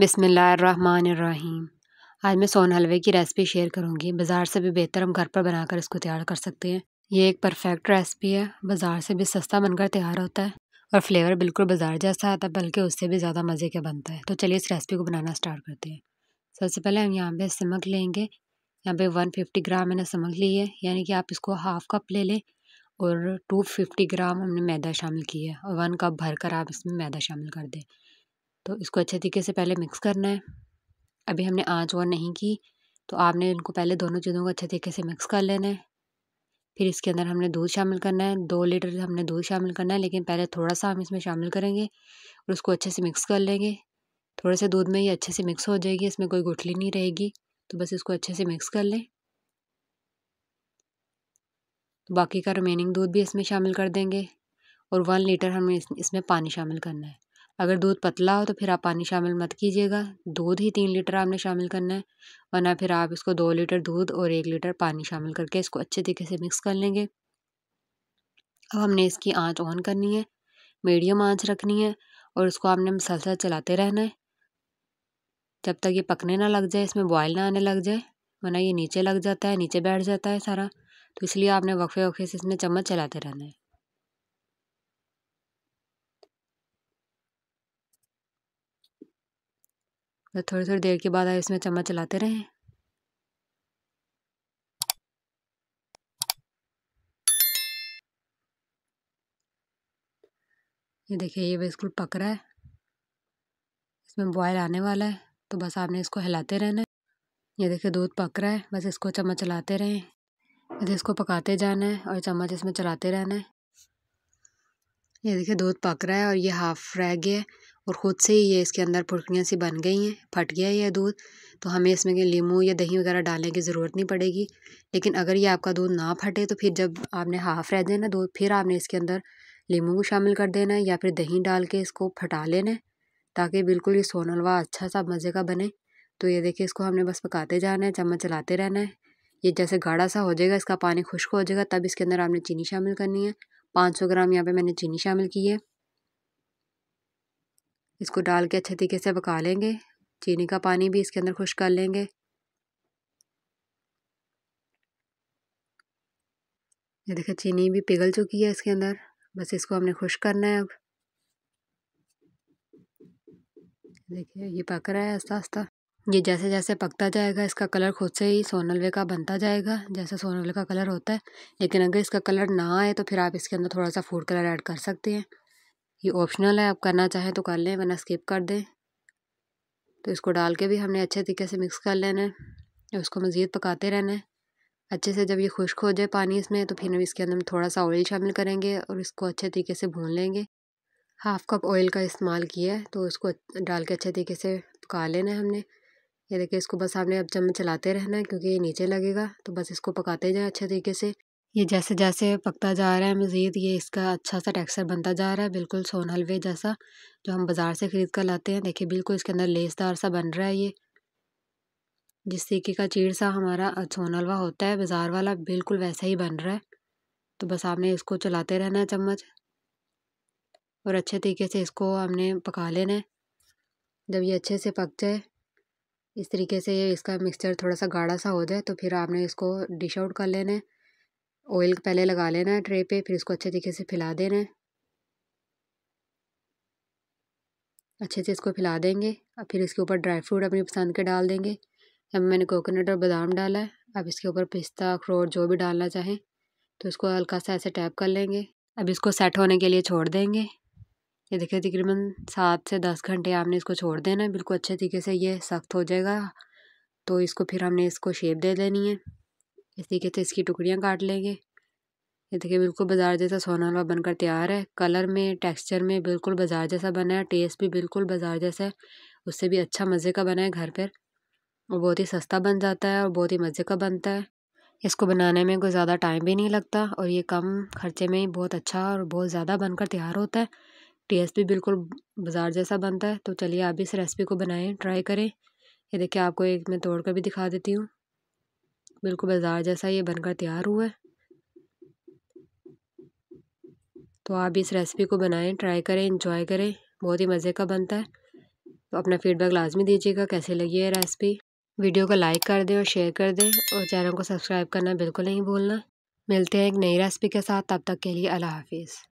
बिसमीम आज मैं सोन हलवे की रेसिपी शेयर करूंगी बाज़ार से भी बेहतर हम घर पर बनाकर इसको तैयार कर सकते हैं ये एक परफेक्ट रेसिपी है बाज़ार से भी सस्ता बनकर तैयार होता है और फ्लेवर बिल्कुल बाज़ार जैसा आता है बल्कि उससे भी ज़्यादा मज़े का बनता है तो चलिए इस रेसिपी को बनाना स्टार्ट करते हैं सबसे पहले हम यहाँ पर सिमक लेंगे यहाँ पर वन ग्राम मैंने समक ली है यानी कि आप इसको हाफ़ कप ले लें और टू ग्राम हमने मैदा शामिल किया है और वन कप भर कर आप इसमें मैदा शामिल कर दें तो इसको अच्छे तरीके से पहले मिक्स करना है अभी हमने आँच और नहीं की तो आपने इनको पहले दोनों चीज़ों को अच्छे तरीके से मिक्स कर लेना है फिर इसके अंदर हमने दूध शामिल करना है दो लीटर हमने दूध शामिल करना है लेकिन पहले थोड़ा सा हम इसमें शामिल करेंगे और उसको अच्छे से मिक्स कर लेंगे थोड़े से दूध में ये अच्छे से मिक्स हो जाएगी इसमें कोई गुठली नहीं रहेगी तो बस इसको अच्छे से मिक्स कर लें तो बाकी का रिमेनिंग दूध भी इसमें शामिल कर देंगे और वन लीटर हमें इसमें पानी शामिल करना है अगर दूध पतला हो तो फिर आप पानी शामिल मत कीजिएगा दूध ही तीन लीटर आपने शामिल करना है वरना फिर आप इसको दो लीटर दूध और एक लीटर पानी शामिल करके इसको अच्छे तरीके से मिक्स कर लेंगे अब हमने इसकी आँच ऑन करनी है मीडियम आँच रखनी है और इसको आपने मसलसल चलाते रहना है जब तक ये पकने ना लग जाए इसमें बॉयल ना आने लग जाए वरना ये नीचे लग जाता है नीचे बैठ जाता है सारा तो इसलिए आपने वक्फे वक्फे से इसमें चम्मच चलाते रहना है तो थोड़ी थोड़ी देर के बाद आप इसमें चम्मच चलाते रहें ये देखिए ये बिल्कुल पक रहा है इसमें बॉयल आने वाला है तो बस आपने इसको हिलाते रहना है ये देखिए दूध पक रहा है बस इसको चम्मच चलाते रहें बस इसको पकाते जाना है और चम्मच इसमें चलाते रहना है ये देखिए दूध पक रहा है और ये हाफ रह गया है और ख़ुद से ही ये इसके अंदर फुटकियाँ सी बन गई हैं फट गया है यह दूध तो हमें इसमें के नींबू या दही वगैरह डालने की ज़रूरत नहीं पड़ेगी लेकिन अगर ये आपका दूध ना फटे तो फिर जब आपने हाफ़ रह देना दूध फिर आपने इसके अंदर लीमू को शामिल कर देना है या फिर दही डाल के इसको फटा लेना है ताकि बिल्कुल ये सोनलवा अच्छा सा मज़े का बने तो ये देखिए इसको हमने बस पकाते जाना है चम्मच चलाते रहना है ये जैसे गाढ़ा सा हो जाएगा इसका पानी खुश्क हो जाएगा तब इसके अंदर आपने चीनी शामिल करनी है पाँच सौ ग्राम यहाँ पे मैंने चीनी शामिल की है इसको डाल के अच्छे तरीके से पका लेंगे चीनी का पानी भी इसके अंदर खुश कर लेंगे ये देखिए चीनी भी पिघल चुकी है इसके अंदर बस इसको हमने खुश करना है अब देखिए ये पक रहा है आस्ता आस्ता ये जैसे जैसे पकता जाएगा इसका कलर खुद से ही सोनलवे का बनता जाएगा जैसे सोनलवे का कलर होता है लेकिन अगर इसका कलर ना आए तो फिर आप इसके अंदर थोड़ा सा फूड कलर ऐड कर सकते हैं ये ऑप्शनल है आप करना चाहें तो कर लें वरना स्किप कर दें तो इसको डाल के भी हमने अच्छे तरीके से मिक्स कर लेना है उसको मज़ीद पकाते रहना है अच्छे से जब ये खुश्क हो जाए पानी इसमें तो फिर हम इसके अंदर थोड़ा सा ऑयल शामिल करेंगे और इसको अच्छे तरीके से भून लेंगे हाफ़ कप ऑयल का इस्तेमाल किया है तो उसको डाल के अच्छे तरीके से पका लेना है हमने ये देखिए इसको बस आपने अब चम्मच चलाते रहना है क्योंकि ये नीचे लगेगा तो बस इसको पकाते जाएँ अच्छे तरीके से ये जैसे जैसे पकता जा रहा है मज़ीद ये इसका अच्छा सा टेक्सचर बनता जा रहा है बिल्कुल सोन हलवे जैसा जो हम बाज़ार से ख़रीद कर लाते हैं देखिए बिल्कुल इसके अंदर लेसदार सा बन रहा है ये जिस तरीके का चीड़ सा हमारा सोन हलवा होता है बाज़ार वाला बिल्कुल वैसा ही बन रहा है तो बस आपने इसको चलाते रहना है चम्मच और अच्छे तरीके से इसको हमने पका लेना है जब ये अच्छे से पक जाए इस तरीके से ये इसका मिक्सचर थोड़ा सा गाढ़ा सा हो जाए तो फिर आपने इसको डिश आउट कर लेना है ऑयल पहले लगा लेना है ट्रे पे फिर इसको अच्छे तरीके से फैला देना है अच्छे से इसको फैला देंगे और फिर इसके ऊपर ड्राई फ्रूट अपनी पसंद के डाल देंगे अब मैंने कोकोनट और बादाम डाला है अब इसके ऊपर पिस्ता अखरोट जो भी डालना चाहें तो इसको हल्का सा ऐसे टैप कर लेंगे अब इसको सेट होने के लिए छोड़ देंगे ये देखिए तकरीबन सात से दस घंटे आपने इसको छोड़ देना है बिल्कुल अच्छे तरीके से ये सख्त हो जाएगा तो इसको फिर हमने इसको शेप दे देनी है इस तरीके से इसकी टुकड़ियाँ काट लेंगे ये देखिए बिल्कुल बाज़ार जैसा सोना हलवा बनकर तैयार है कलर में टेक्सचर में बिल्कुल बाज़ार जैसा बना है टेस्ट भी बिल्कुल बाज़ार जैसा है उससे भी अच्छा मज़े का बना है घर पर और बहुत ही सस्ता बन जाता है और बहुत ही मज़े का बनता है इसको बनाने में कोई ज़्यादा टाइम भी नहीं लगता और ये कम खर्चे में ही बहुत अच्छा और बहुत ज़्यादा बनकर तैयार होता है टेस्ट भी बिल्कुल बाज़ार जैसा बनता है तो चलिए आप इस रेसिपी को बनाएं ट्राई करें ये देखिए आपको एक मैं तोड़ कर भी दिखा देती हूँ बिल्कुल बाज़ार जैसा ये बनकर तैयार हुआ है तो आप इस रेसिपी को बनाएं ट्राई करें इंजॉय करें बहुत ही मज़े का बनता है तो अपना फीडबैक लाजमी दीजिएगा कैसे लगी है रेसिपी वीडियो को लाइक कर दें और शेयर कर दें और चैनल को सब्सक्राइब करना बिल्कुल नहीं भूलना मिलते हैं एक नई रेसिपी के साथ तब तक के लिए अल्लाह हाफिज़